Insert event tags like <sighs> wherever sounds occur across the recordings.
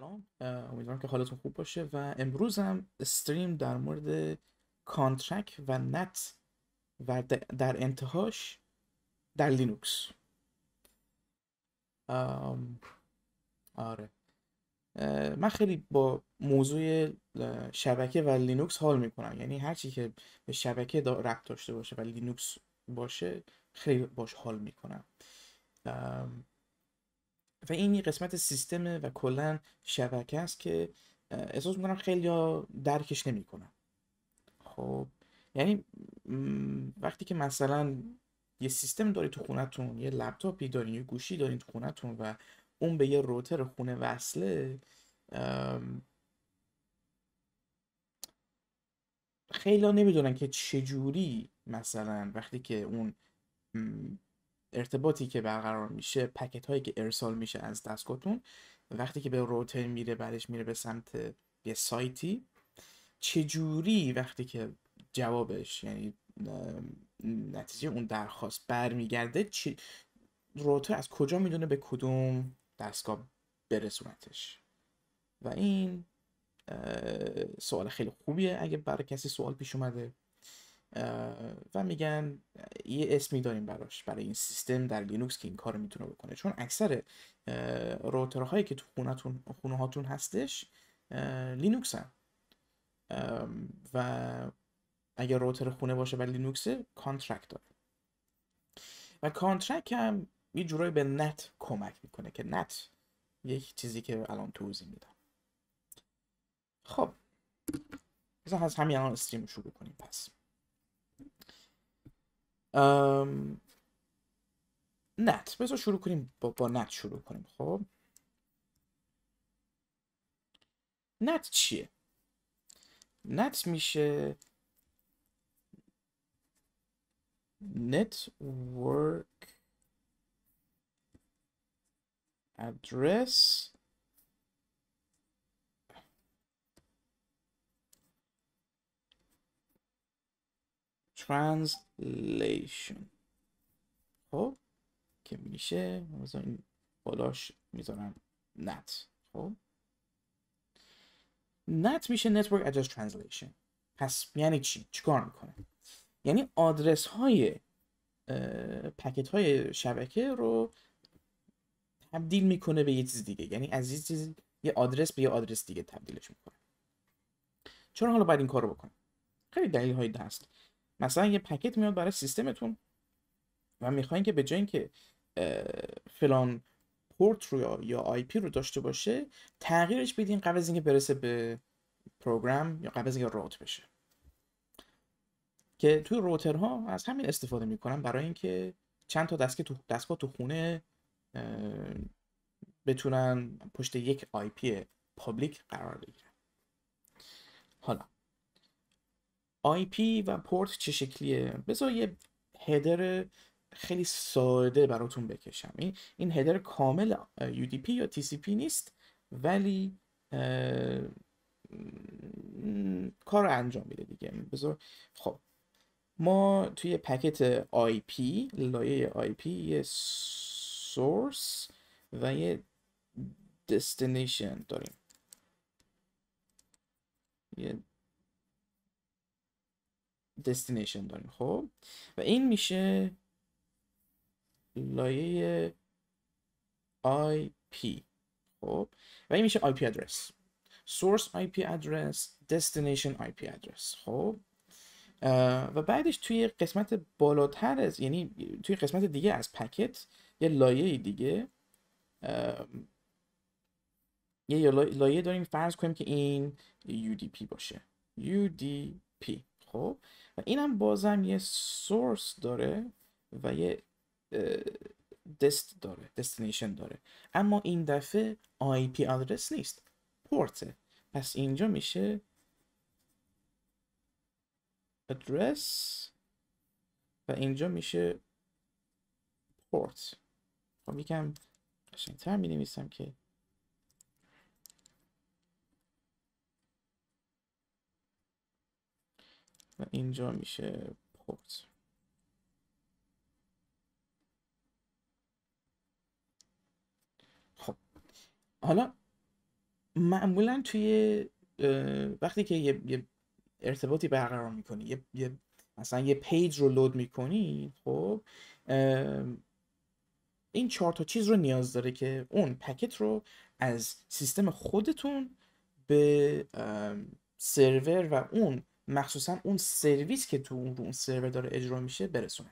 سلام امیدوارم که حالتون خوب باشه و امروز هم استریم در مورد کانترک و نت و در انتهاش در لینوکس آره من خیلی با موضوع شبکه و لینوکس حال میکنم یعنی هرچی که به شبکه ربط داشته باشه و لینوکس باشه خیلی باش حال میکنم و این یه قسمت سیستم و کلا شبکه است که احساس میکنم خیلی درکش نمیکنن خب یعنی وقتی که مثلا یه سیستم داری تو خونتون یه لپتاپی دارین یه گوشی دارین تو خونتون و اون به یه روتر خونه وصله خیلی نمیدونن که چجوری مثلا وقتی که اون ارتباطی که برقرار میشه پکت هایی که ارسال میشه از دستگاهتون وقتی که به روتر میره بعدش میره به سمت یه سایتی چجوری وقتی که جوابش یعنی نتیجه اون درخواست برمیگرده چی روتر از کجا میدونه به کدوم دستگاه برسونتش و این سوال خیلی خوبیه اگه برای کسی سوال پیش اومده و میگن یه اسمی داریم براش برای این سیستم در لینوکس که این کار میتونه بکنه چون اکثر روترهایی که تو خونه هاتون هستش لینوکس هم. و اگر روتر خونه باشه و لینوکس کانترکت داره و کانترکت هم یه جورایی به نت کمک میکنه که نت یک چیزی که الان توضیح میدم خب از همین الان استریم شروع کنیم پس ام... نت بذار شروع کنیم با, نت شروع کنیم خب نت چیه نت میشه ورک address translation خب که میشه مثلا این بالاش میذارم نت خب نت میشه Network Address Translation پس یعنی چی؟ چیکار میکنه؟ یعنی آدرس های پکت های شبکه رو تبدیل میکنه به یه چیز دیگه یعنی از یه چیز یه آدرس به یه آدرس دیگه تبدیلش میکنه چرا حالا باید این کار رو بکنه؟ خیلی دلیل های دست مثلا یه پکت میاد برای سیستمتون و میخواین که به جای اینکه فلان پورت رو یا آی پی رو داشته باشه تغییرش بدین قبل از اینکه برسه به پروگرام یا قبل از اینکه روت بشه که توی روترها از همین استفاده میکنن برای اینکه چند تا دستگاه تو دستگاه تو خونه بتونن پشت یک آی پی پابلیک قرار بگیرن حالا آی پی و پورت چه شکلیه بذار یه هدر خیلی ساده براتون بکشم این هدر کامل UDP یا TCP نیست ولی اه... کار انجام میده دیگه بذار خب ما توی پکت آی پی لایه پی یه سورس و یه دستینیشن داریم یه دستینیشن داریم خب و این میشه لایه آی پی خب و این میشه آی پی ادرس سورس آی پی ادرس دستینیشن آی پی ادرس خب و بعدش توی قسمت بالاتر از یعنی توی قسمت دیگه از پکت یه لایه دیگه یه لایه داریم فرض کنیم که این UDP باشه UDP خب و اینم بازم یه سورس داره و یه دست داره دستینیشن داره اما این دفعه آی پی آدرس نیست پورته پس اینجا میشه ادرس و اینجا میشه پورت خب یکم قشنگتر می نویسم که و اینجا میشه پورت خب حالا معمولا توی وقتی که یه, ارتباطی برقرار میکنی یه،, یه مثلا یه پیج رو لود میکنی خب این چهار تا چیز رو نیاز داره که اون پکت رو از سیستم خودتون به سرور و اون مخصوصا اون سرویس که تو اون, سرور داره اجرا میشه برسونه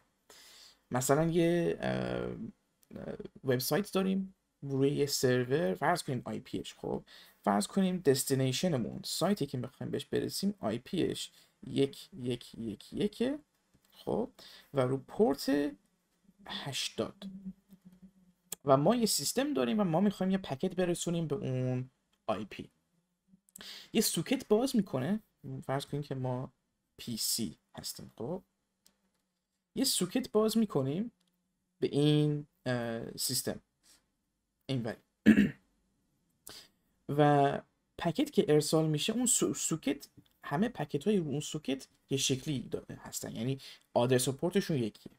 مثلا یه وبسایت داریم روی یه سرور فرض کنیم آی پیش خب فرض کنیم دستینیشنمون سایتی که میخوایم بهش برسیم آی پیش یک یک یک یکه خب و رو پورت هشتاد و ما یه سیستم داریم و ما میخوایم یه پکت برسونیم به اون آی پی یه سوکت باز میکنه فرض کنیم که ما پی سی هستیم خب یه سوکت باز میکنیم به این سیستم این <clears throat> و پکت که ارسال میشه اون سوکت همه پکت های اون سوکت یه شکلی هستن یعنی آدرس و پورتشون یکیه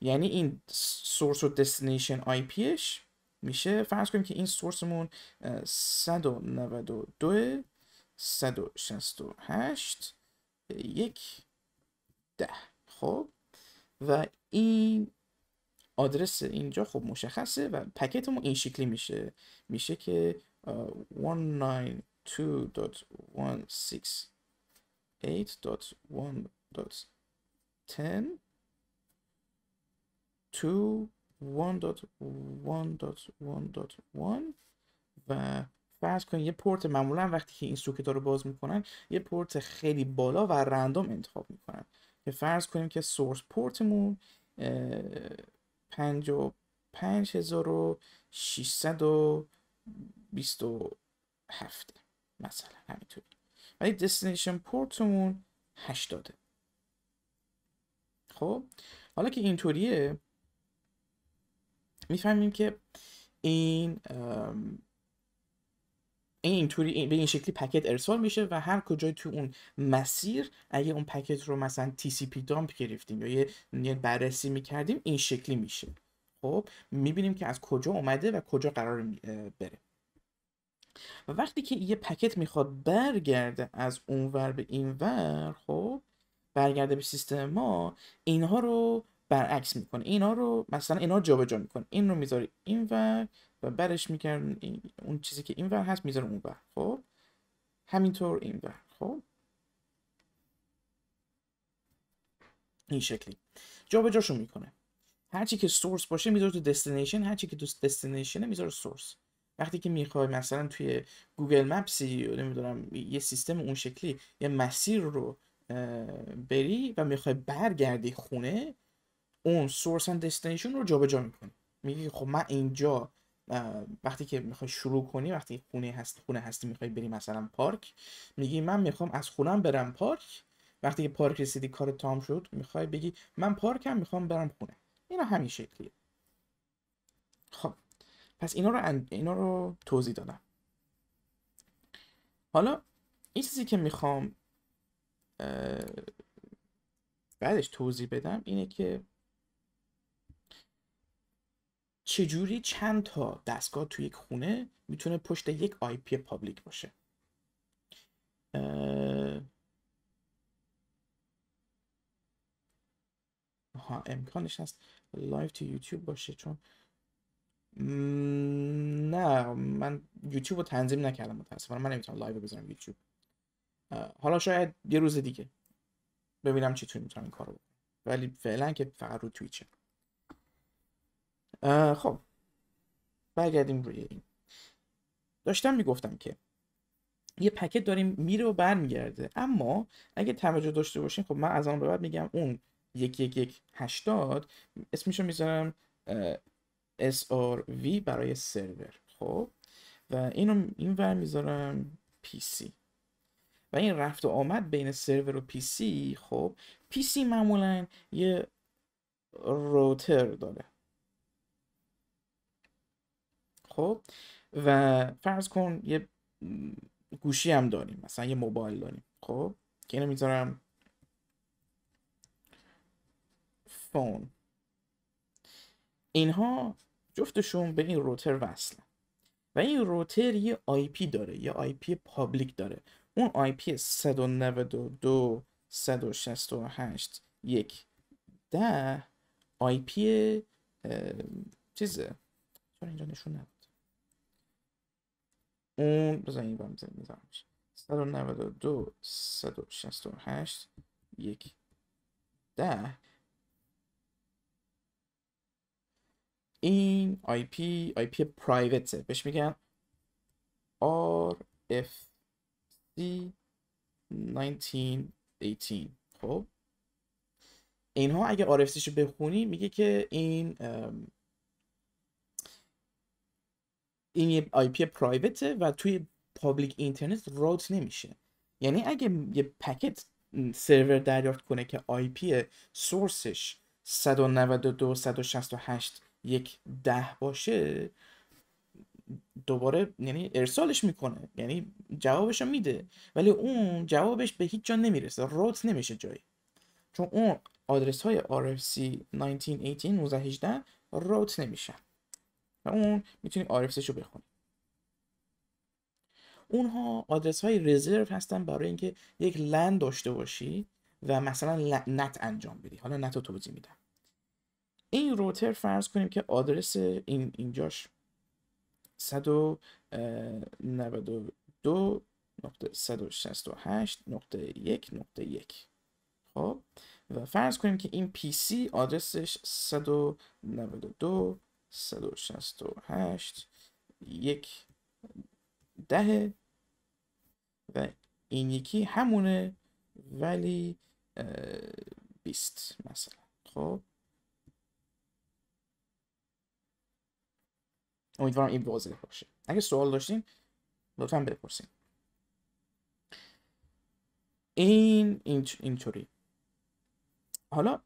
یعنی این سورس و دستینیشن آی میشه فرض کنیم که این سورسمون 192 168 یک ده خب و این آدرس اینجا خب مشخصه و ما این شکلی میشه میشه که 192.168.1.10 2.1.1.1 1.1.1.1 و فرض کنید یه پورت معمولا وقتی که این سوکت رو باز میکنن یه پورت خیلی بالا و رندوم انتخاب میکنن که فرض کنیم که سورس پورتمون 55627 مثلا همینطوری ولی دستینیشن پورتمون 80 خب حالا که اینطوریه میفهمیم که این اینطوری به این شکلی پکت ارسال میشه و هر کجای تو اون مسیر اگه اون پکت رو مثلا TCP دامپ گرفتیم یا یه, بررسی میکردیم این شکلی میشه خب میبینیم که از کجا اومده و کجا قرار بره و وقتی که یه پکت میخواد برگرده از ور به این ور خب برگرده به سیستم ما اینها رو برعکس میکنه اینا رو مثلا اینا رو جابجا میکنه این رو میذاره این و برش میکنه اون چیزی که این ور هست میذاره اون ور خب همینطور این ور خب این شکلی جابجاشون میکنه هرچی که سورس باشه میذاره تو دستینیشن هرچی که تو دستینیشنه میذاره سورس وقتی که میخوای مثلا توی گوگل مپسی نمیدونم یه سیستم اون شکلی یه مسیر رو بری و میخوای برگردی خونه اون سورس اند دستینیشن رو جابجا میکنه میگی خب من اینجا وقتی که میخوای شروع کنی وقتی خونه هست خونه هستی میخوای بری مثلا پارک میگی من میخوام از خونم برم پارک وقتی که پارک رسیدی کار تام شد میخوای بگی من پارک هم میخوام برم خونه اینا همین شکلیه خب پس اینا رو, اینا رو توضیح دادم حالا این چیزی که میخوام بعدش توضیح بدم اینه که چجوری چند تا دستگاه توی یک خونه میتونه پشت یک آی پی پابلیک باشه ها امکانش هست لایف تو یوتیوب باشه چون نه من یوتیوب رو تنظیم نکردم متاسفانه من نمیتونم لایو بذارم یوتیوب حالا شاید یه روز دیگه ببینم چطور میتونم این کارو بکنم ولی فعلا که فقط رو تویچه خب برگردیم روی این داشتم میگفتم که یه پکت داریم میره و برمیگرده اما اگه توجه داشته باشین خب من از آن به بعد میگم اون یک یک یک هشتاد رو میذارم SRV برای سرور خب و اینو این ور میذارم PC و این رفت و آمد بین سرور و PC خب PC معمولا یه روتر داره خب و فرض کن یه گوشی هم داریم مثلا یه موبایل داریم خب که اینو میذارم فون اینها جفتشون به این روتر وصلن و این روتر یه آی پی داره یه آی پی پابلیک داره اون آی پی 192 168 یک 10 آی پی چیزه چرا اینجا نشون اون بزنید با بزنید بزنید 192 168 1 10 این آی پی آی پی پرایوته بهش میگن RFC 1918 خب اینها اگه شو بخونی میگه که این این یه آی پی پرایوته و توی پابلیک اینترنت روت نمیشه یعنی اگه یه پکت سرور دریافت کنه که آی پی سورسش 192 168 یک ده باشه دوباره یعنی ارسالش میکنه یعنی جوابش میده ولی اون جوابش به هیچ جا نمیرسه روت نمیشه جایی چون اون آدرس های RFC 1918 1918 روت نمیشن و اون میتونیم آرفسش رو بخونیم اونها آدرس های رزرو هستن برای اینکه یک لند داشته باشی و مثلا نت انجام بدی حالا نت رو توضیح میدم این روتر فرض کنیم که آدرس این اینجاش 192.168.1.1 خب و فرض کنیم که این سی آدرسش 192 168 یک ده و این یکی همونه ولی 20 مثلا خب امیدوارم این واضح باشه اگه سوال داشتین لطفا بپرسین این اینطوری حالا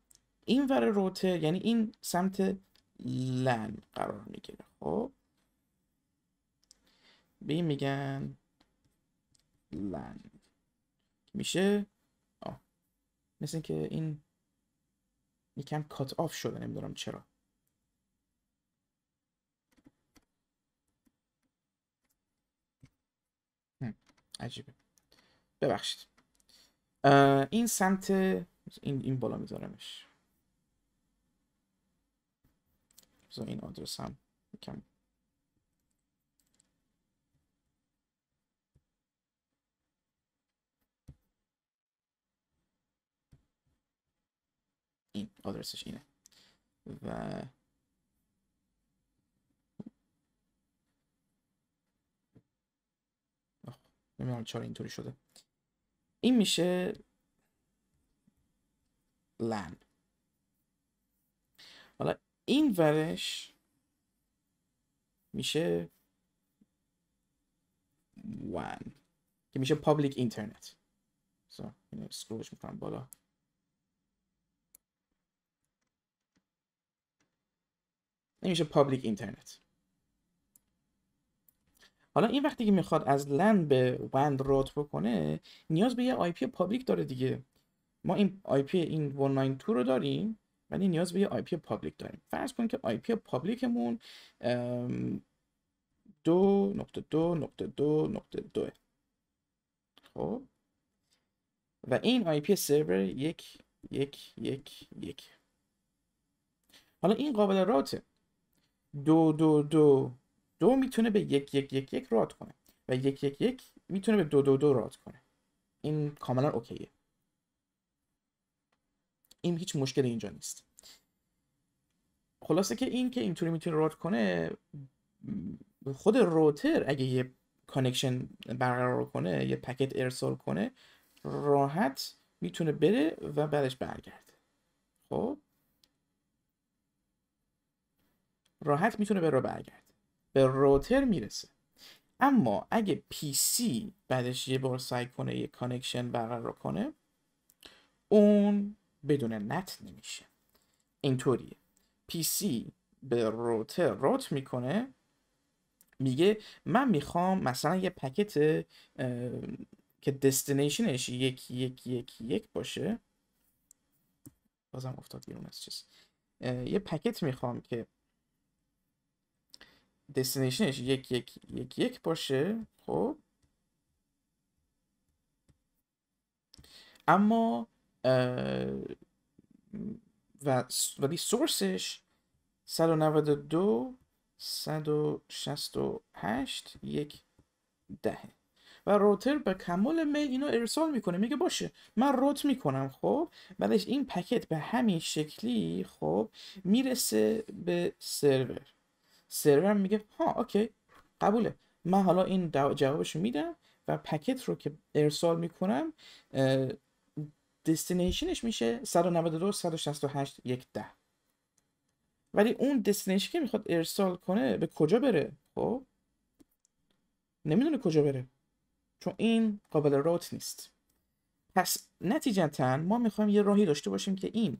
این ور روته یعنی این سمت لن قرار میگیره خب به این میگن لن میشه مثل که این یکم کات آف شده نمیدونم چرا عجیبه ببخشید این سمت این, این بالا میذارمش بذار این آدرس هم یکم این آدرسش اینه و نمیدونم چرا اینطوری شده این میشه لن حالا این ورش میشه وان که میشه پابلیک اینترنت سو، اینو سکرولش میکنم بالا این میشه پابلیک اینترنت حالا این وقتی که میخواد از لند به وند روت بکنه نیاز به یه آی پی پابلیک داره دیگه ما این آی پی این 192 رو داریم ولی نیاز به یه آی پی پابلیک داریم فرض کنید که آی پی پابلیکمون دو نقطه دو نقطه دو نقطه دو. خب و این آی پی سرور یک یک یک یک حالا این قابل راته دو دو دو دو میتونه به یک یک یک یک رات کنه و یک یک یک میتونه به دو دو دو رات کنه این کاملا اوکیه این هیچ مشکلی اینجا نیست خلاصه که این که اینطوری میتونه راد کنه خود روتر اگه یه کانکشن برقرار کنه یه پکت ارسال کنه راحت میتونه بره و بعدش برگرد خب راحت میتونه بره برگرد به روتر میرسه اما اگه پی سی بعدش یه بار سعی کنه یه کانکشن برقرار کنه اون بدون نت نمیشه اینطوریه پی سی به روتر روت میکنه میگه من میخوام مثلا یه پکت که دستینیشنش یک یک یک یک باشه بازم افتاد بیرون از چیز یه پکت میخوام که دستینیشنش یک یک یک یک باشه خب اما و ولی سورسش 192 168 یک دهه و روتر به کمال میل اینو ارسال میکنه میگه باشه من روت میکنم خب بعدش این پکت به همین شکلی خب میرسه به سرور سرور میگه ها اوکی قبوله من حالا این جوابشو میدم و پکت رو که ارسال میکنم دستینیشنش میشه 192 168 یک ولی اون دستینیشن که میخواد ارسال کنه به کجا بره خب نمیدونه کجا بره چون این قابل روت نیست پس نتیجتا ما میخوایم یه راهی داشته باشیم که این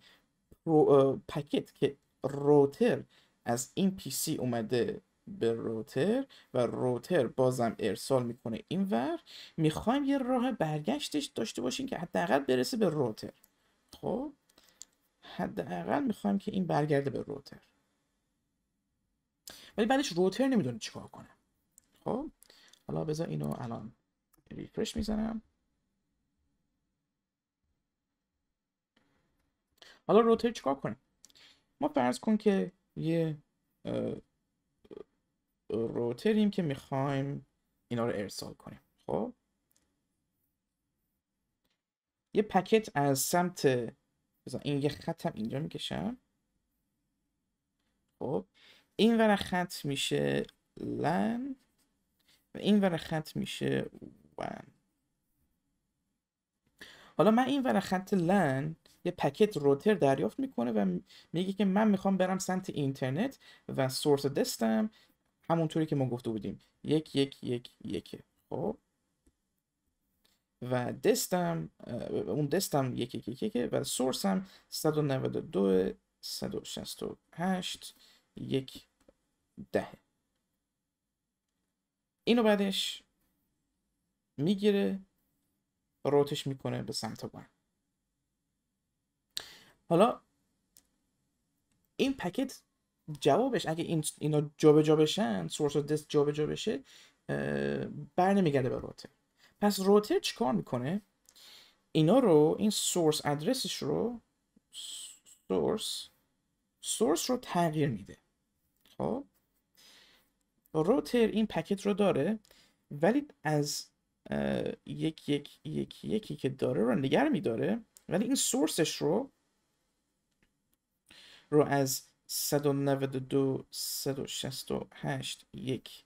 پکت که روتر از این پی سی اومده به روتر و روتر بازم ارسال میکنه اینور میخوایم یه راه برگشتش داشته باشیم که حداقل برسه به روتر خب حداقل میخوایم که این برگرده به روتر ولی بعدش روتر نمیدونه چیکار کنه خب حالا بذار اینو الان ریفرش میزنم حالا روتر چیکار کنه ما فرض کن که یه روتریم که میخوایم اینا رو ارسال کنیم خب یه پکت از سمت این یه خطم اینجا میکشم خب این ور خط میشه لن و این ور خط میشه ون حالا من این ور خط لن یه پکت روتر دریافت میکنه و میگه که من میخوام برم سمت اینترنت و سورس دستم همونطوری که ما گفته بودیم یک یک یک یکه خب و دستم اون دستم یک یک یک و و هم 192 168 یک ده اینو بعدش میگیره روتش میکنه به سمت وان حالا این پکت جوابش اگه این اینا جابجا بشن سورس و دست جابجا بشه بر نمیگرده به روتر پس روتر چیکار میکنه اینا رو این سورس ادرسش رو سورس سورس رو تغییر میده خب روتر این پکت رو داره ولی از یک یک یک یکی که داره رو نگر میداره ولی این سورسش رو رو از 192.168.1.10 یک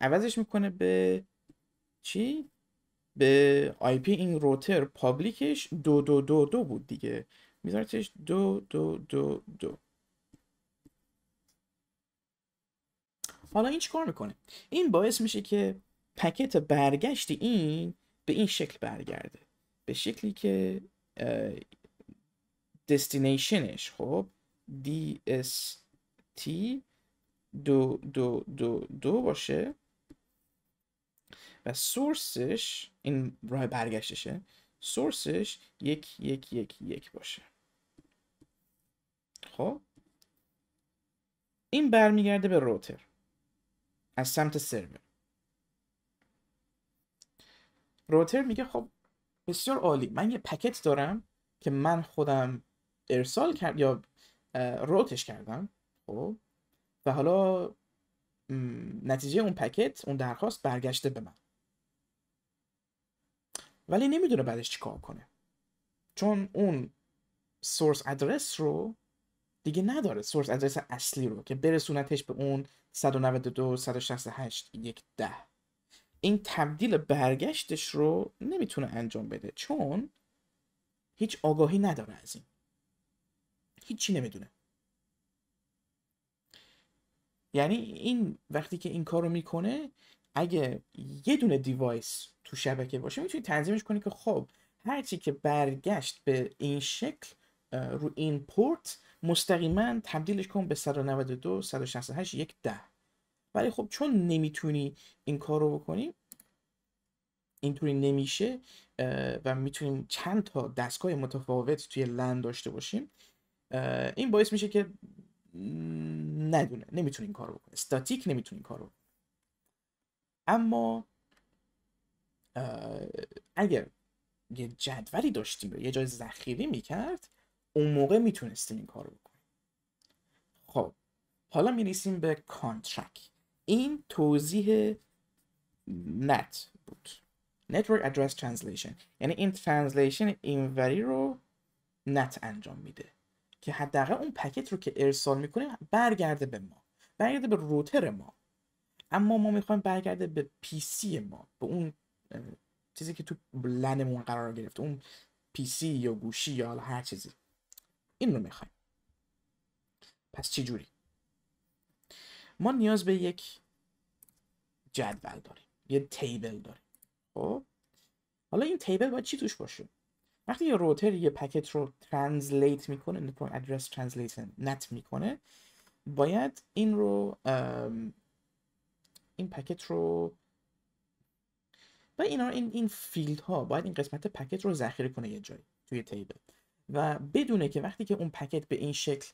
عوضش میکنه به چی؟ به آی پی این روتر پابلیکش دو دو دو بود دیگه میذارتش دو دو دو دو حالا این چیکار میکنه؟ این باعث میشه که پکت برگشت این به این شکل برگرده به شکلی که دستینیشنش خب تی دو دو دو دو باشه و سورسش این راه برگشتشه سورسش یک یک یک یک باشه خب این برمیگرده به روتر از سمت سرور روتر میگه خب بسیار عالی من یه پکت دارم که من خودم ارسال کرد یا روتش کردم خب و حالا نتیجه اون پکت اون درخواست برگشته به من ولی نمیدونه بعدش چیکار کنه چون اون سورس ادرس رو دیگه نداره سورس ادرس اصلی رو که برسونتش به اون 192 168 یک ده این تبدیل برگشتش رو نمیتونه انجام بده چون هیچ آگاهی نداره از این هیچی نمیدونه یعنی این وقتی که این کارو میکنه اگه یه دونه دیوایس تو شبکه باشه میتونی تنظیمش کنی که خب هرچی که برگشت به این شکل رو این پورت مستقیما تبدیلش کن به 192 168 یک ده ولی خب چون نمیتونی این کار رو بکنی اینطوری نمیشه و میتونیم چند تا دستگاه متفاوت توی لند داشته باشیم این باعث میشه که ندونه نمیتونه این کارو بکنه استاتیک نمیتونه این کارو اما اگر یه جدولی داشتیم یه جای ذخیره میکرد اون موقع میتونستیم این کارو بکنیم خب حالا میرسیم به کانترک این توضیح نت بود Network Address Translation یعنی این ترنسلیشن اینوری رو نت انجام میده که حداقل اون پکت رو که ارسال میکنیم برگرده به ما برگرده به روتر ما اما ما میخوایم برگرده به پی سی ما به اون چیزی که تو لنمون قرار گرفته اون پی سی یا گوشی یا هر چیزی این رو میخوایم پس چی جوری ما نیاز به یک جدول داریم یه تیبل داریم خب حالا این تیبل باید چی توش باشه وقتی یه روتر یه پکت رو ترنسلیت میکنه نکنم یعنی ادرس ترنسلیت نت میکنه باید این رو این پکت رو و اینا این این فیلد ها باید این قسمت پکت رو ذخیره کنه یه جایی توی تیبل و بدونه که وقتی که اون پکت به این شکل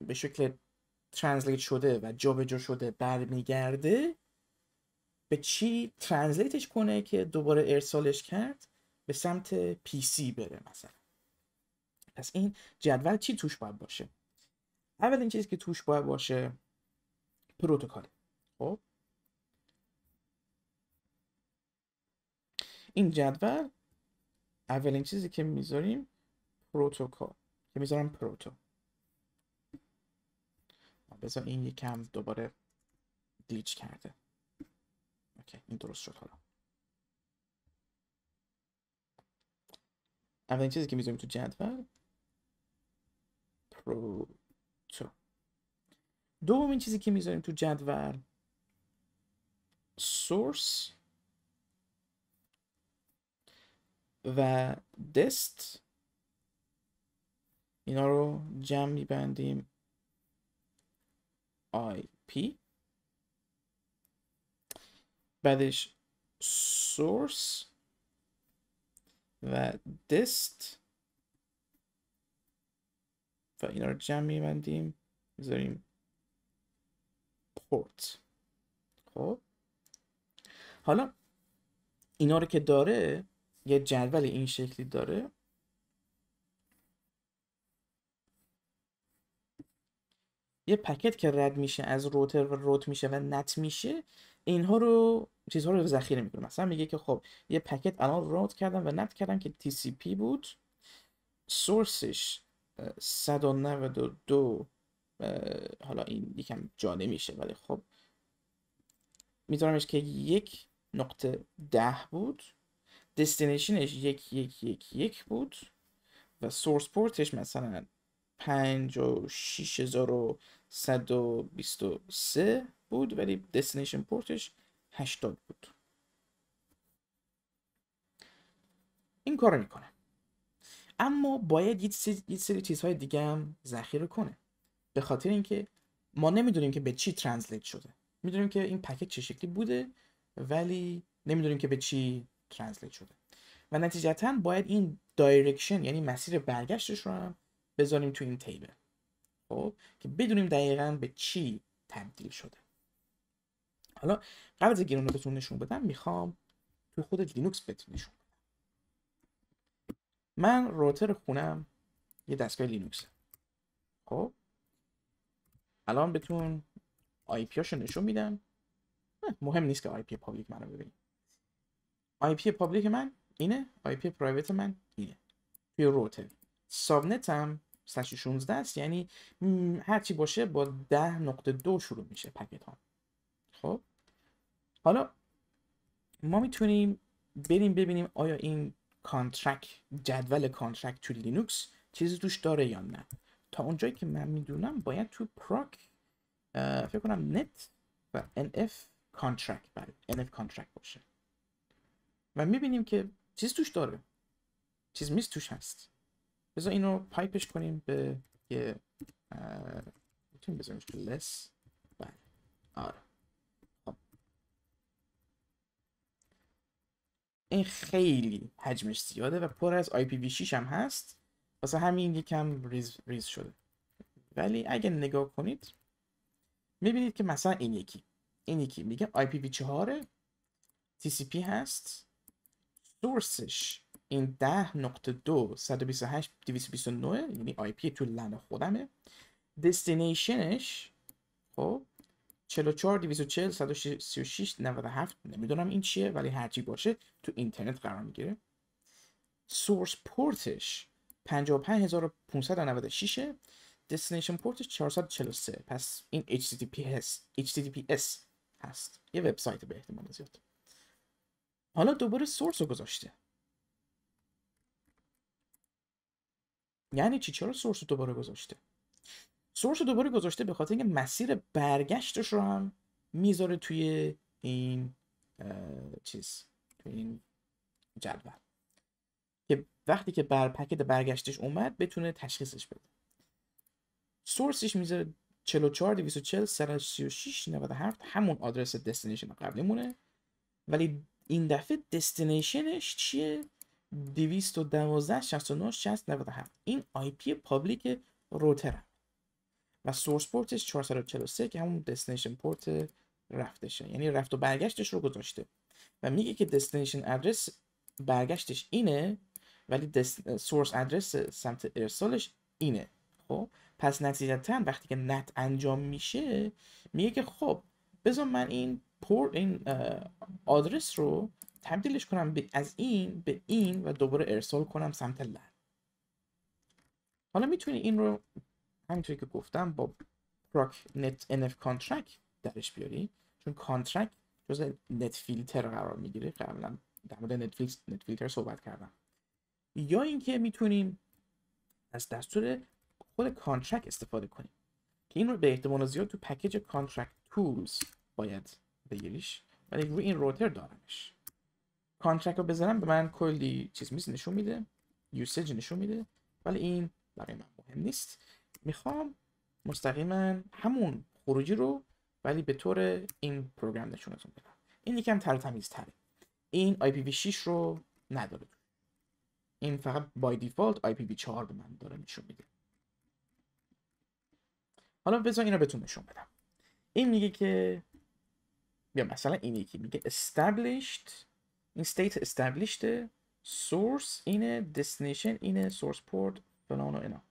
به شکل ترنسلیت شده و جابجا شده برمیگرده به چی ترنسلیتش کنه که دوباره ارسالش کرد به سمت پی سی بره مثلا پس این جدول چی توش باید باشه اولین چیزی که توش باید باشه پروتوکال خب این جدول اولین چیزی که میذاریم پروتکل که میذارم پروتو بذار این یکم دوباره دیج کرده اوکی این درست شد حالا اولین چیزی که میذاریم تو جدول پروتو دومین چیزی که میذاریم تو جدول سورس و دست اینا رو جمع میبندیم پی، بعدش سورس. و دست و اینا رو جمع میبندیم میذاریم پورت خب حالا اینا رو که داره یه جدول این شکلی داره یه پکت که رد میشه از روتر و روت میشه و نت میشه اینها رو چیزها رو ذخیره میکنه مثلا میگه که خب یه پکت الان راد کردم و نت کردم که TCP بود سورسش 192 حالا این یکم جا نمیشه ولی خب میتونمش که یک نقطه ده بود دستینیشنش یک یک یک یک بود و سورس پورتش مثلا پنج و شیش هزار و 123 بود ولی دستینیشن پورتش 80 بود این کار میکنه اما باید یه سری, چیزهای دیگه هم ذخیره کنه به خاطر اینکه ما نمیدونیم که به چی ترنسلیت شده میدونیم که این پکت چه شکلی بوده ولی نمیدونیم که به چی ترنسلیت شده و نتیجتا باید این دایرکشن یعنی مسیر برگشتش رو هم بذاریم تو این تیبل خب که بدونیم دقیقا به چی تبدیل شده حالا قبل از گیرون رو نشون بدم میخوام تو خود لینوکس بهتون نشون بدم من روتر خونم یه دستگاه لینوکس خب الان بتون آی پی هاشو نشون میدم مهم نیست که آی پی پابلیک منو ببینید آی پی پابلیک من اینه آی پی پرایوت من اینه توی روتر سابنتم slash 16 است یعنی هر چی باشه با 10.2 شروع میشه پکت ها خب حالا ما میتونیم بریم ببینیم آیا این کانترکت جدول کانترکت تو لینوکس چیزی توش داره یا نه تا اونجایی که من میدونم باید تو پراک فکر کنم نت و NF کانترکت بله NF کانترکت باشه و میبینیم که چیز توش داره چیز میز توش هست بذار این رو پایپش کنیم به یه میتونیم بذاریمش که لس بله آره خب. این خیلی حجمش زیاده و پر از IPv6 هم هست واسه همین یکم ریز, ریز شده ولی اگه نگاه کنید میبینید که مثلا این یکی این یکی میگه IPv4 TCP هست سورسش این 10 ن 2 یعنی آی پی تو لن خودمه دستینیشنش خب 44 نمیدونم این چیه ولی هرچی باشه تو اینترنت قرار میگیره سورس پورتش 55596 دستینیشن پورتش 443 پس این https HTTPS هست یه وبسایت به احتمال زیاد حالا دوباره سورس رو گذاشته یعنی چی چرا سورس رو دوباره گذاشته سورس رو دوباره گذاشته به خاطر اینکه مسیر برگشتش رو هم میذاره توی این چیز توی این جدول که وقتی که بر پکت برگشتش اومد بتونه تشخیصش بده سورسش میذاره 44 240 36 97 همون آدرس دستینیشن مونه ولی این دفعه دستینیشنش چیه 212 این آی پی پابلیک روتر و سورس پورتش 443 که همون دستینیشن پورت رفتشه یعنی رفت و برگشتش رو گذاشته و میگه که دستینیشن ادرس برگشتش اینه ولی سورس ادرس سمت ارسالش اینه خب پس نتیجتا وقتی که نت انجام میشه میگه که خب بذار من این پورت این آدرس رو تبدیلش کنم به از این به این و دوباره ارسال کنم سمت لن حالا میتونی این رو همینطوری که گفتم با پراک Net NF Contract درش بیاری چون کانترکت جزء نت فیلتر قرار میگیره قبلا در مورد نت فیلتر صحبت کردم یا اینکه میتونیم از دستور خود Contract استفاده کنیم که این رو به احتمال زیاد تو پکیج Contract تولز باید بگیریش ولی روی این روتر دارمش کانترکت رو بزنم به من کلی چیز میز نشون میده یوسیج نشون میده ولی این برای من مهم نیست میخوام مستقیما همون خروجی رو ولی به طور این پروگرام نشونتون بدم این یکم تر تمیز تره این IPv6 رو نداره این فقط بای دیفالت IPv4 به من داره نشون میده حالا بذار این رو بهتون نشون بدم این میگه که یا مثلا این یکی میگه established این استیت established سورس اینه دستینیشن اینه سورس پورت، فلان و اینا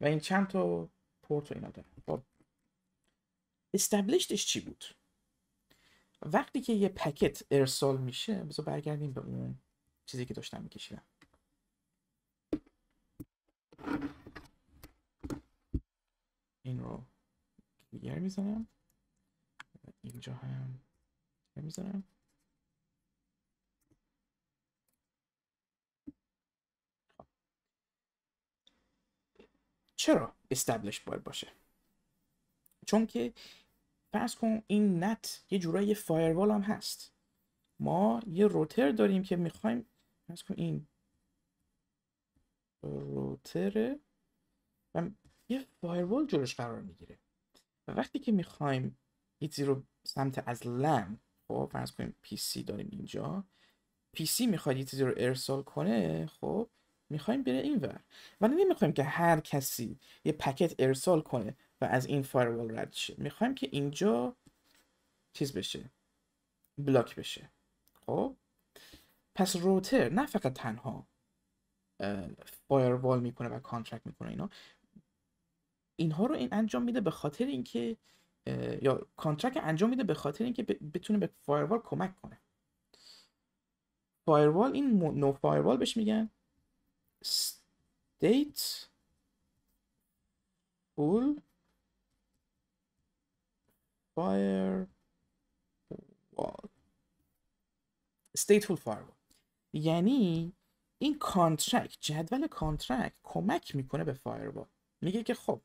و این چند تا پورت و اینا داره خب. استبلیشتش چی بود وقتی که یه پکت ارسال میشه بذار برگردیم به اون چیزی که داشتم میکشیدم این رو دیگر میزنم اینجا هم میزنم چرا استبلش باید باشه چون که فرض کن این نت یه جورایی یه فایروال هم هست ما یه روتر داریم که میخوایم فرض کن این روتر و یه فایروال جلوش قرار میگیره و وقتی که میخوایم چیزی رو سمت از لم خب فرض کنیم پی سی داریم اینجا پی سی میخواد چیزی رو ارسال کنه خب میخوایم بره این اینور ولی نمیخوایم که هر کسی یه پکت ارسال کنه و از این فایروال رد شه میخوایم که اینجا چیز بشه بلاک بشه خب پس روتر نه فقط تنها فایروال میکنه و کانترکت میکنه اینا اینها رو این انجام میده به خاطر اینکه یا کانترکت انجام میده به خاطر اینکه بتونه به فایروال کمک کنه فایروال این نو فایروال بهش میگن state firewall stateful firewall یعنی این کانترکت جدول کانترکت کمک میکنه به فایروال میگه که خب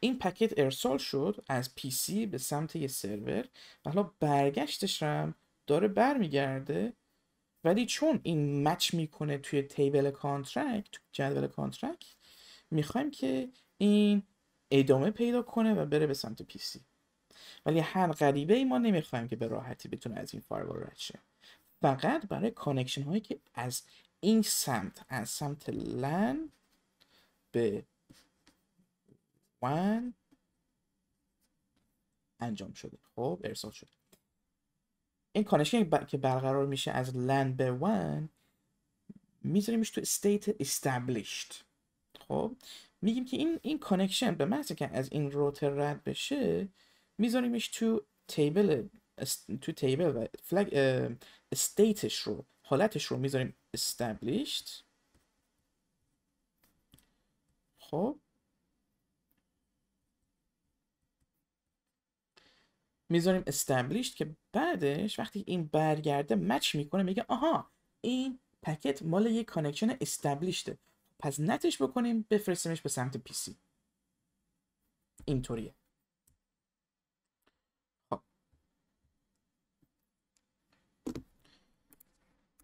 این پکت ارسال شد از پی سی به سمت یه سرور و حالا برگشتش هم داره برمیگرده ولی چون این مچ میکنه توی تیبل کانترکت جدول کانترکت میخوایم که این ادامه پیدا کنه و بره به سمت پی سی ولی هر غریبه ای ما نمیخوایم که به راحتی بتونه از این فایروال رد فقط برای کانکشن هایی که از این سمت از سمت لن به وان انجام شده خب ارسال شده این کانکشن که برقرار میشه از لند به ون میذاریمش تو استیت استبلیشت خب میگیم که این این کانکشن به محض که از این روتر رد بشه میذاریمش تو تیبل تو تیبل و فلگ استیتش رو حالتش رو میذاریم established خب میذاریم استبلیشت که بعدش وقتی این برگرده مچ میکنه میگه آها این پکت مال یک کانکشن استبلیشته پس نتش بکنیم بفرستیمش به سمت پی سی اینطوریه خب.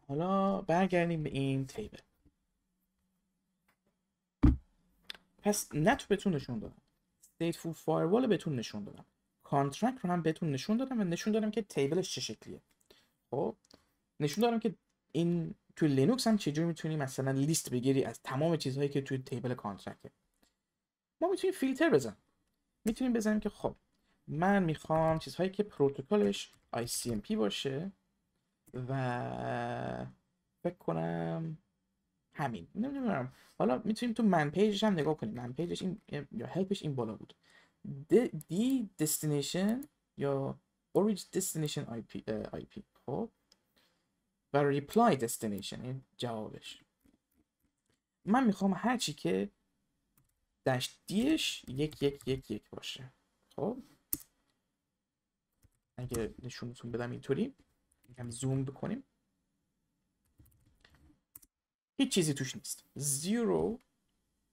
حالا برگردیم به این تیبل پس نتو بهتون نشون دادم stateful firewall بهتون نشون دادم کانترکت رو هم بهتون نشون دادم و نشون دادم که تیبلش چه شکلیه خب نشون دادم که این توی لینوکس هم چجوری میتونی مثلا لیست بگیری از تمام چیزهایی که توی تیبل کانترکته ما میتونیم فیلتر بزن میتونیم بزنیم که خب من میخوام چیزهایی که پروتکلش ICMP باشه و فکر کنم همین نمیدونم حالا میتونیم تو من پیجش هم نگاه کنیم من پیجش این یا هلپش این بالا بود the, the destination your origin destination IP, uh, IP خب و reply destination این جوابش من میخوام هر چی که دشت دیش یک یک یک یک باشه خب اگه نشونتون بدم اینطوری یکم زوم بکنیم هیچ چیزی توش نیست زیرو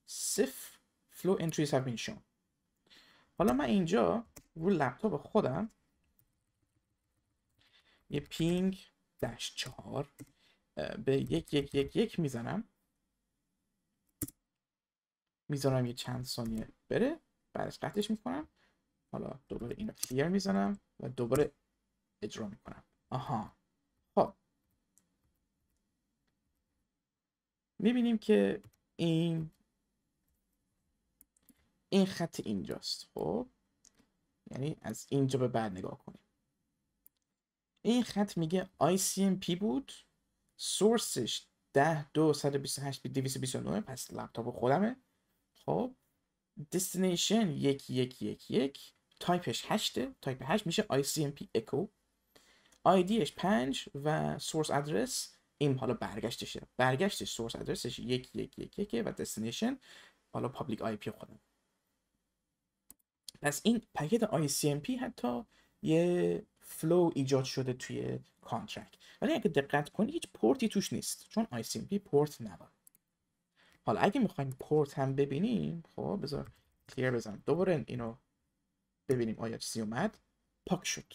صفر flow entries have been shown حالا من اینجا رو لپتاپ خودم یه پینگ دش به یک یک یک یک میزنم میزنم یه چند ثانیه بره بعدش قطعش میکنم حالا دوباره اینو کلیر میزنم و دوباره اجرا میکنم آها خب میبینیم که این این خط اینجاست خب یعنی از اینجا به بعد نگاه کنیم این خط میگه ICMP بود سورسش 10 2 128 229 پس لپتاپ خودمه خب دستینیشن 1111 تایپش 8 تایپ 8 میشه ICMP Echo آیدیش 5 و سورس ادرس این حالا برگشتشه برگشتش سورس ادرسش 1111 و دستینیشن حالا پابلیک آی پی خودم پس این پکت پی حتی یه فلو ایجاد شده توی کانترکت ولی اگه دقت کنید هیچ پورتی توش نیست چون پی پورت نداره حالا اگه میخوایم پورت هم ببینیم خب بذار کلیر بزنم دوباره اینو ببینیم آیا چیزی اومد پاک شد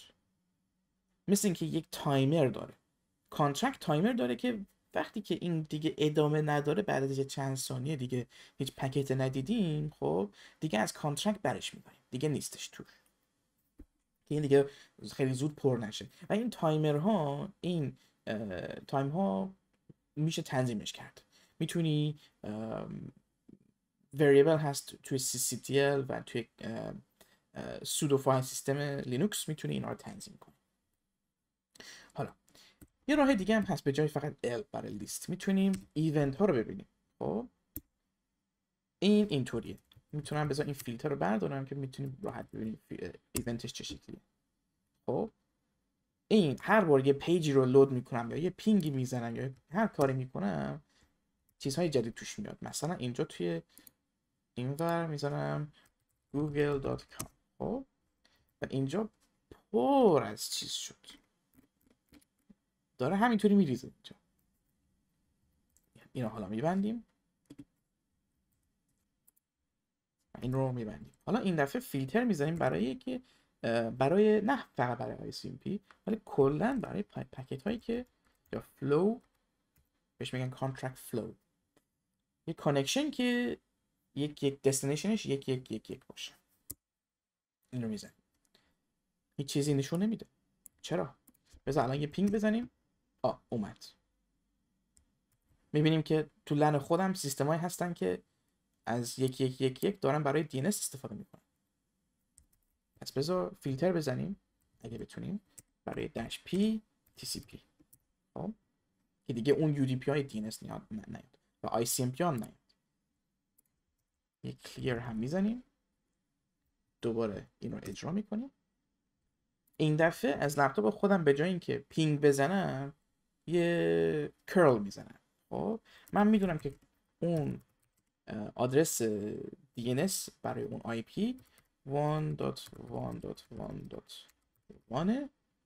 مثل اینکه یک تایمر داره کانترکت تایمر داره که وقتی که این دیگه ادامه نداره بعد از چند ثانیه دیگه هیچ پکت ندیدیم خب دیگه از کانترکت برش میکنیم دیگه نیستش تو که این دیگه خیلی زود پر نشه و این تایمر ها این تایم ها میشه تنظیمش کرد میتونی وریبل هست توی CCTL و توی سودو فایل سیستم لینوکس میتونی اینا رو تنظیم کنی یه راه دیگه هم هست به جای فقط L برای لیست میتونیم ایونت ها رو ببینیم خب این اینطوریه میتونم بذار این فیلتر رو بردارم که میتونیم راحت ببینیم ایونتش چه شکلیه خب این هر بار یه پیجی رو لود میکنم یا یه پینگی میزنم یا هر کاری میکنم چیزهای جدید توش میاد مثلا اینجا توی اینور میذارم google.com خب و اینجا پر از چیز شد داره همینطوری میریزه اینجا اینو حالا میبندیم این رو میبندیم حالا این دفعه فیلتر میزنیم برای که برای نه فقط برای آی پی ولی کلا برای پکت هایی که یا فلو بهش میگن کانترکت فلو یک کانکشن که یک یک دستینیشنش یک یک یک یک باشه این رو میزنیم هیچ چیزی نشون نمیده چرا بذار الان یه پینگ بزنیم آ اومد میبینیم که تو لن خودم های هستن که از یک یک یک یک دارن برای DNS استفاده میکنن پس بذار فیلتر بزنیم اگه بتونیم برای داش پی TCP خب؟ که دیگه اون UDP های DNS نیاد نیاد و ICMP هم نیاد یک کلیر هم میزنیم دوباره این رو اجرا میکنیم این دفعه از لپتاپ خودم به جای اینکه پینگ بزنم یه کرل میزنم خب من میدونم که اون آدرس DNS برای اون IP 1.1.1.1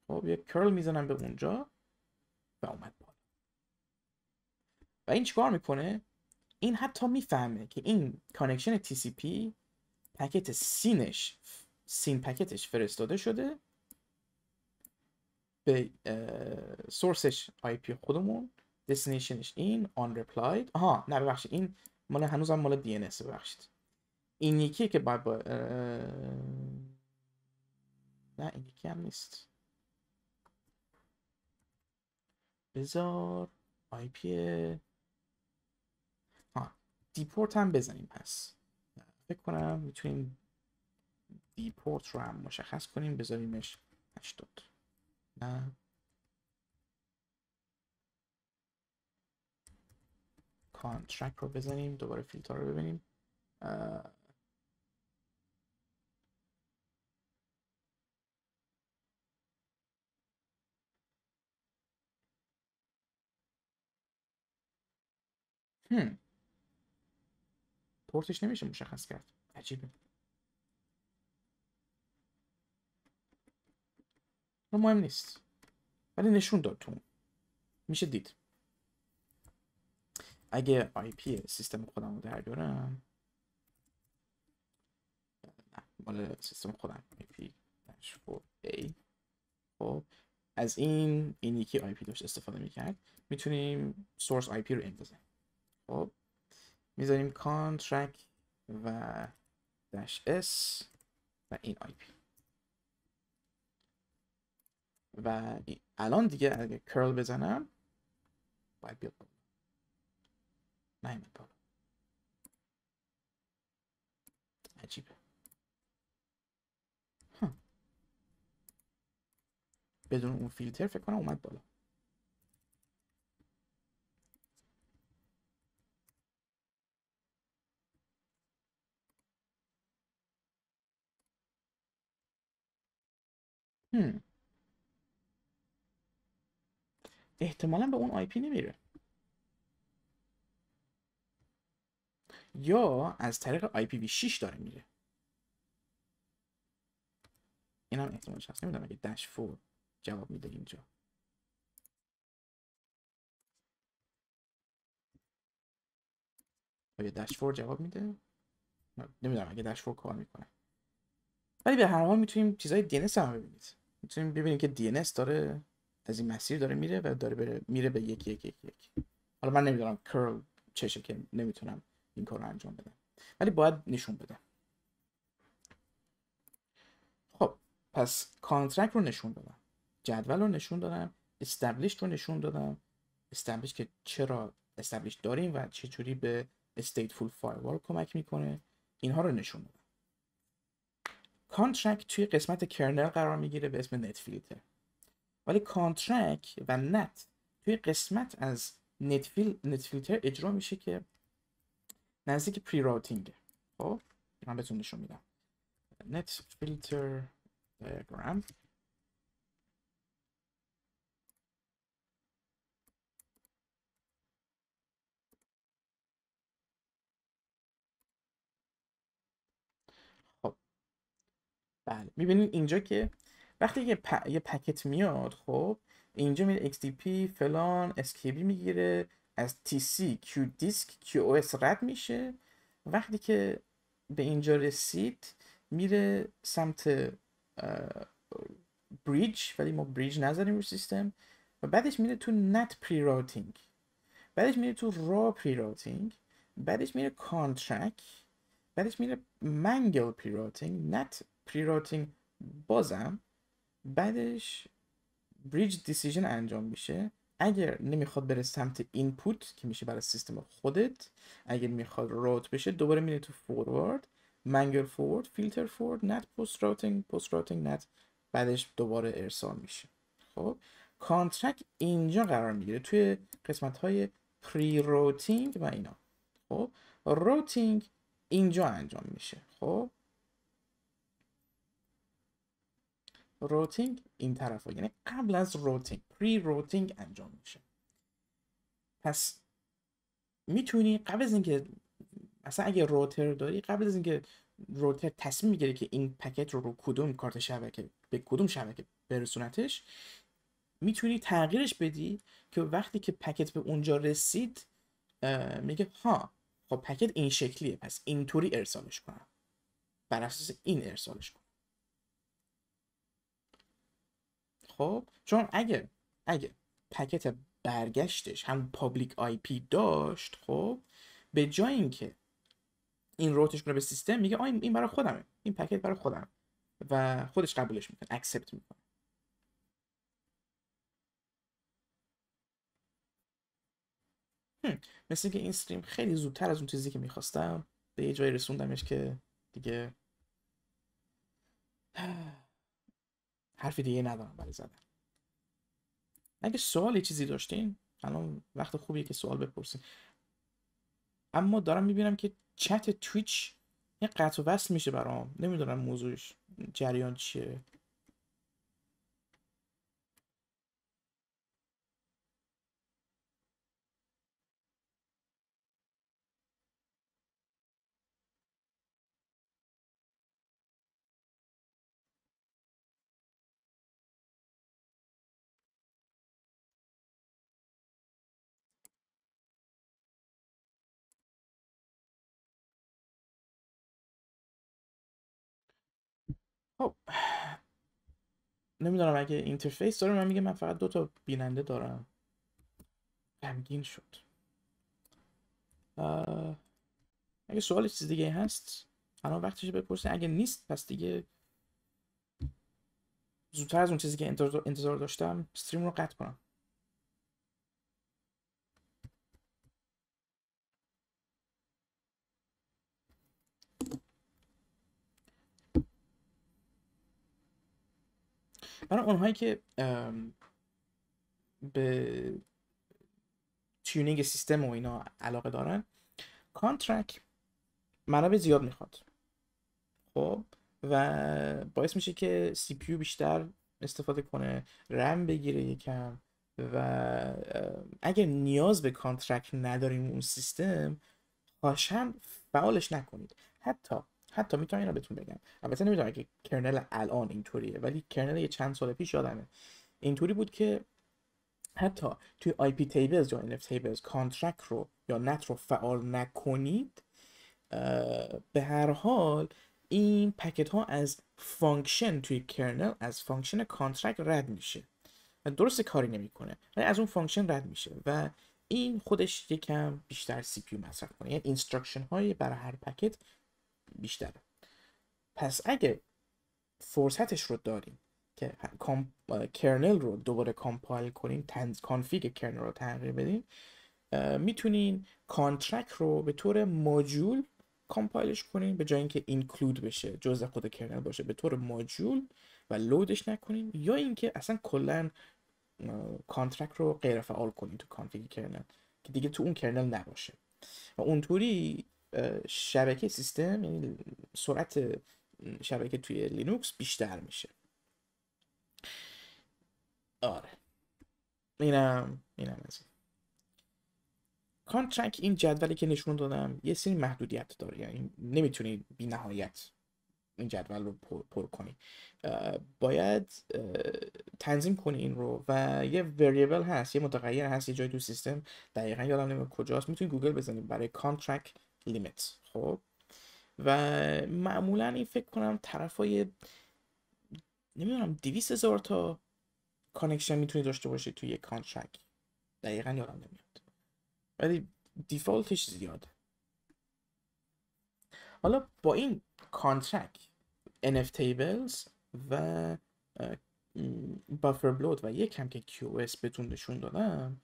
خب یه کرل میزنم به اونجا و اومد بالا و این چیکار میکنه این حتی میفهمه که این کانکشن TCP پکت سینش سین پکتش فرستاده شده به سورسش آی پی خودمون دستینیشنش این آن رپلاید آها نه ببخشید این مال هنوزم مال دی ان ببخشید این یکی که باید با... نه این یکی هم نیست بذار آی پی ها دیپورت هم بزنیم پس فکر کنم میتونیم دیپورت رو هم مشخص کنیم بذاریمش 80 کانترک رو بزنیم دوباره فیلتر رو ببینیم هم. پورتش نمیشه مشخص کرد عجیبه مهم نیست ولی نشون داد تو میشه دید اگه آی پی سیستم خودم رو در بیارم مال سیستم خودم آی پی ای خب از این این یکی آی پی داشت استفاده میکرد میتونیم سورس آی پی رو اندازه خب میذاریم کانترکت و داش اس و این آی پی و الان دیگه اگه کرل بزنم باید بیاد بالا این بالا عجیبه ها. بدون اون فیلتر فکر کنم اومد بالا هم احتمالا به اون آی پی نمیره یا از طریق IPv6 داره میره این هم احتمال شخص نمیدونم اگه دش فور جواب میده اینجا آیا دش فور جواب میده نمیدونم اگه دش فور کار میکنه ولی به هر حال میتونیم چیزای DNS رو ببینید میتونیم ببینیم که DNS داره از این مسیر داره میره و داره بره میره به یک یک یک یک حالا من نمیدونم کرل چه که نمیتونم این کار رو انجام بدم ولی باید نشون بدم خب پس کانترکت رو نشون دادم جدول رو نشون دادم استبلیش رو نشون دادم استبلیش که چرا استبلیش داریم و چجوری به فول فایروال کمک میکنه اینها رو نشون دادم کانترکت توی قسمت کرنل قرار میگیره به اسم نت ولی کانترک و نت توی قسمت از نتفیل فیلتر اجرا میشه که نزدیک پری راوتینگه خب من بهتون نشون میدم نت فیلتر دیاگرام خب بله میبینید اینجا که وقتی یه, پ... یه پکت میاد خب اینجا میره XDP فلان SKB میگیره از TC Q QoS رد میشه وقتی که به اینجا رسید میره سمت بریج ولی ما بریج نذاریم رو سیستم و بعدش میره تو نت پری routing بعدش میره تو را پری routing بعدش میره Contract بعدش میره منگل پری routing نت پری routing بازم بعدش بریج دیسیژن انجام میشه اگر نمیخواد بره سمت اینپوت که میشه برای سیستم خودت اگر میخواد روت بشه دوباره میره تو فوروارد منگر فورد فیلتر فورد نت پست راوتینگ پست راوتینگ نت بعدش دوباره ارسال میشه خب کانترکت اینجا قرار میگیره توی قسمت های پری روتینگ و اینا خب روتینگ اینجا انجام میشه خب روتینگ این طرف ها. یعنی قبل از روتینگ پری روتینگ انجام میشه پس میتونی قبل از اینکه اصلا اگه روتر داری قبل از اینکه روتر تصمیم میگیره که این پکت رو رو کدوم کارت شبکه به کدوم شبکه برسونتش میتونی تغییرش بدی که وقتی که پکت به اونجا رسید میگه ها خب پکت این شکلیه پس اینطوری ارسالش کنم بر اساس این ارسالش خب چون اگه اگه پکت برگشتش هم پابلیک آی پی داشت خب به جای اینکه این روتش کنه به سیستم میگه آین این برای خودمه این پکت برای خودم و خودش قبولش میکنه اکسپت میکنه مثل که این استریم خیلی زودتر از اون چیزی که میخواستم به یه جایی رسوندمش که دیگه <sighs> حرف دیگه ندارم برای زدن اگه یه چیزی داشتین الان وقت خوبیه که سوال بپرسین اما دارم میبینم که چت تویچ یه قطع و وصل میشه برام نمیدونم موضوعش جریان چیه خب نمیدونم اگه اینترفیس داره من میگه من فقط دو تا بیننده دارم غمگین شد اگه سوال چیز دیگه هست الان وقتش بپرسین اگه نیست پس دیگه زودتر از اون چیزی که انتظار داشتم استریم رو قطع کنم برای اونهایی که به تیونینگ سیستم و اینا علاقه دارن کانترک منابع زیاد میخواد خب و باعث میشه که سی پیو بیشتر استفاده کنه رم بگیره یکم و اگر نیاز به کانترکت نداریم اون سیستم هاشم فعالش نکنید حتی حتی میتونم اینو بهتون بگم البته نمیدونم که کرنل الان اینطوریه ولی کرنل یه چند سال پیش یادمه اینطوری بود که حتی توی آی پی تیبلز یا NF تیبلز کانترکت رو یا نت رو فعال نکنید به هر حال این پکت ها از فانکشن توی کرنل از فانکشن کانترکت رد میشه و درست کاری نمیکنه ولی از اون فانکشن رد میشه و این خودش یکم بیشتر سی مصرف کنه یعنی اینستراکشن های برای هر پکت بیشتر پس اگه فرصتش رو داریم که کرنل رو دوباره کامپایل کنیم تنز کانفیگ کرنل رو تغییر بدین میتونین کانترک رو به طور ماجول کامپایلش کنین به جای اینکه اینکلود بشه جزء خود کرنل باشه به طور ماجول و لودش نکنین یا اینکه اصلا کلا کانترکت رو غیر فعال کنین تو کانفیگ کرنل که دیگه تو اون کرنل نباشه و اونطوری شبکه سیستم یعنی سرعت شبکه توی لینوکس بیشتر میشه آره اینم اینم از این کانترک این جدولی که نشون دادم یه سری محدودیت داره یعنی نمیتونی بی نهایت این جدول رو پر, پر کنی باید تنظیم کنی این رو و یه وریبل هست یه متغیر هست یه جای تو سیستم دقیقا یادم کجا کجاست میتونی گوگل بزنی برای کانترک لیمیت خب و معمولا این فکر کنم های نمیدونم دیویس هزار تا کانکشن میتونی داشته باشه توی یک کانترکت دقیقا یادم نمیاد ولی دیفالتش زیاده حالا با این کانترکت NF tables و بافر بلود و یکم که QoS بتون نشون دادم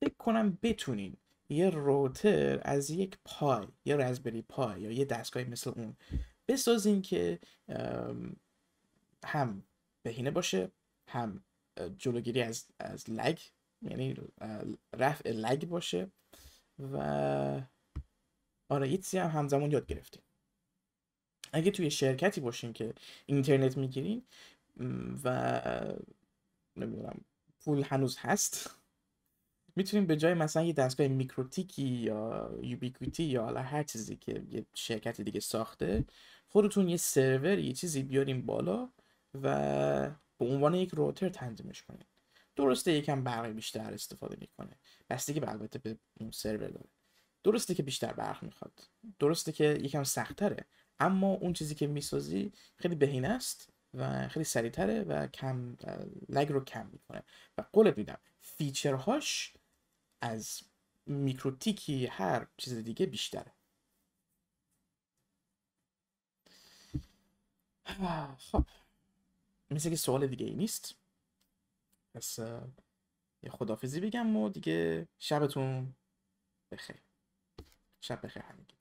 فکر کنم بتونین یه روتر از یک پای یه رزبری پای یا یه دستگاهی مثل اون بسازین که هم بهینه باشه هم جلوگیری از, از لگ یعنی رفع لگ باشه و آره ایتسی هم همزمان یاد گرفتیم اگه توی شرکتی باشین که اینترنت میگیرین و نمیدونم پول هنوز هست میتونیم به جای مثلا یه دستگاه میکروتیکی یا یوبیکویتی یا حالا هر چیزی که یه شرکت دیگه ساخته خودتون یه سرور یه چیزی بیاریم بالا و به عنوان یک روتر تنظیمش کنیم درسته یکم برق بیشتر استفاده میکنه بستگی به البته به اون سرور داره درسته که بیشتر برق میخواد درسته که یکم سختره اما اون چیزی که میسازی خیلی بهینه است و خیلی سریعتره و کم لگ رو کم میکنه و قول میدم فیچرهاش از میکروتیکی هر چیز دیگه بیشتره خب مثل که سوال دیگه ای نیست پس یه خدافزی بگم و دیگه شبتون بخیر شب بخیر همگی